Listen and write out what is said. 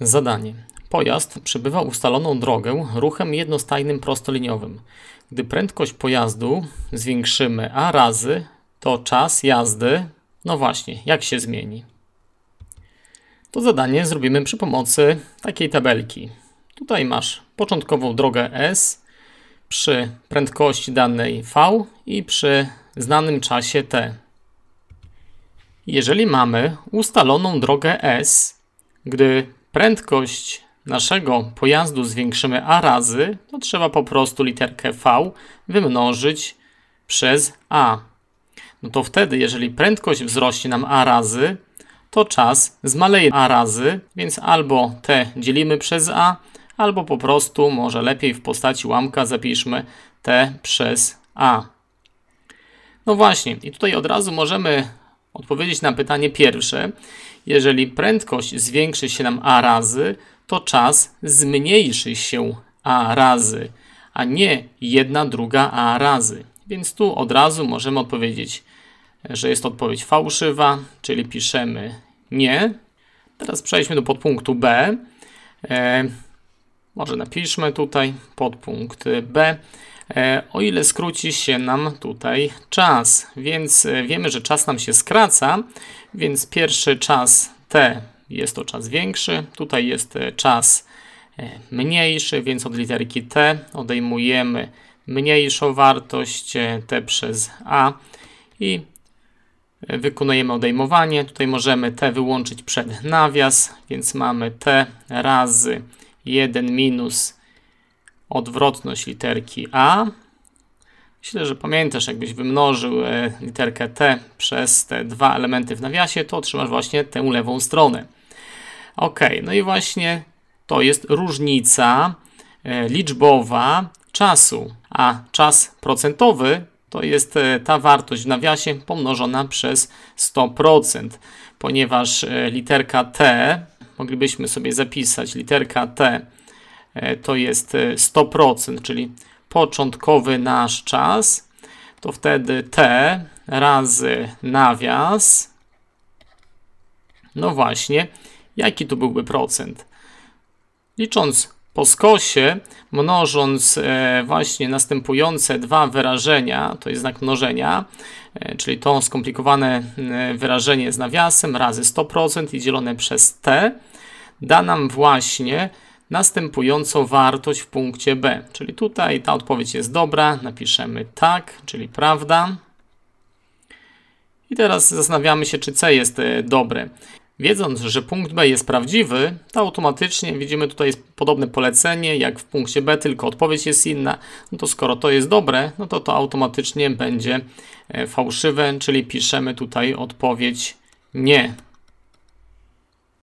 Zadanie. Pojazd przebywa ustaloną drogę ruchem jednostajnym prostoliniowym. Gdy prędkość pojazdu zwiększymy a razy, to czas jazdy, no właśnie, jak się zmieni? To zadanie zrobimy przy pomocy takiej tabelki. Tutaj masz początkową drogę S przy prędkości danej V i przy znanym czasie T. Jeżeli mamy ustaloną drogę S, gdy prędkość naszego pojazdu zwiększymy a razy, to trzeba po prostu literkę v wymnożyć przez a. No to wtedy, jeżeli prędkość wzrośnie nam a razy, to czas zmaleje a razy, więc albo t dzielimy przez a, albo po prostu, może lepiej w postaci łamka zapiszmy t przez a. No właśnie, i tutaj od razu możemy odpowiedzieć na pytanie pierwsze. Jeżeli prędkość zwiększy się nam a razy, to czas zmniejszy się a razy, a nie jedna druga a razy. Więc tu od razu możemy odpowiedzieć, że jest odpowiedź fałszywa, czyli piszemy nie. Teraz przejdźmy do podpunktu B. E, może napiszmy tutaj podpunkt B e, o ile skróci się nam tutaj czas. Więc e, wiemy, że czas nam się skraca, więc pierwszy czas T jest to czas większy, tutaj jest e, czas mniejszy, więc od literki T odejmujemy mniejszą wartość T przez A i wykonujemy odejmowanie. Tutaj możemy T wyłączyć przed nawias, więc mamy T razy 1 minus odwrotność literki A. Myślę, że pamiętasz, jakbyś wymnożył e, literkę T przez te dwa elementy w nawiasie, to otrzymasz właśnie tę lewą stronę. Ok, no i właśnie to jest różnica e, liczbowa czasu, a czas procentowy to jest e, ta wartość w nawiasie pomnożona przez 100%, ponieważ literka T moglibyśmy sobie zapisać literka T e, to jest 100%, e, czyli początkowy nasz czas, to wtedy T razy nawias, no właśnie, jaki to byłby procent? Licząc po skosie, mnożąc e, właśnie następujące dwa wyrażenia, to jest znak mnożenia, e, czyli to skomplikowane e, wyrażenie z nawiasem razy 100% i dzielone przez t, da nam właśnie następującą wartość w punkcie B. Czyli tutaj ta odpowiedź jest dobra, napiszemy tak, czyli prawda. I teraz zastanawiamy się, czy C jest dobre. Wiedząc, że punkt B jest prawdziwy, to automatycznie widzimy tutaj podobne polecenie jak w punkcie B, tylko odpowiedź jest inna. No to skoro to jest dobre, no to to automatycznie będzie e, fałszywe, czyli piszemy tutaj odpowiedź nie.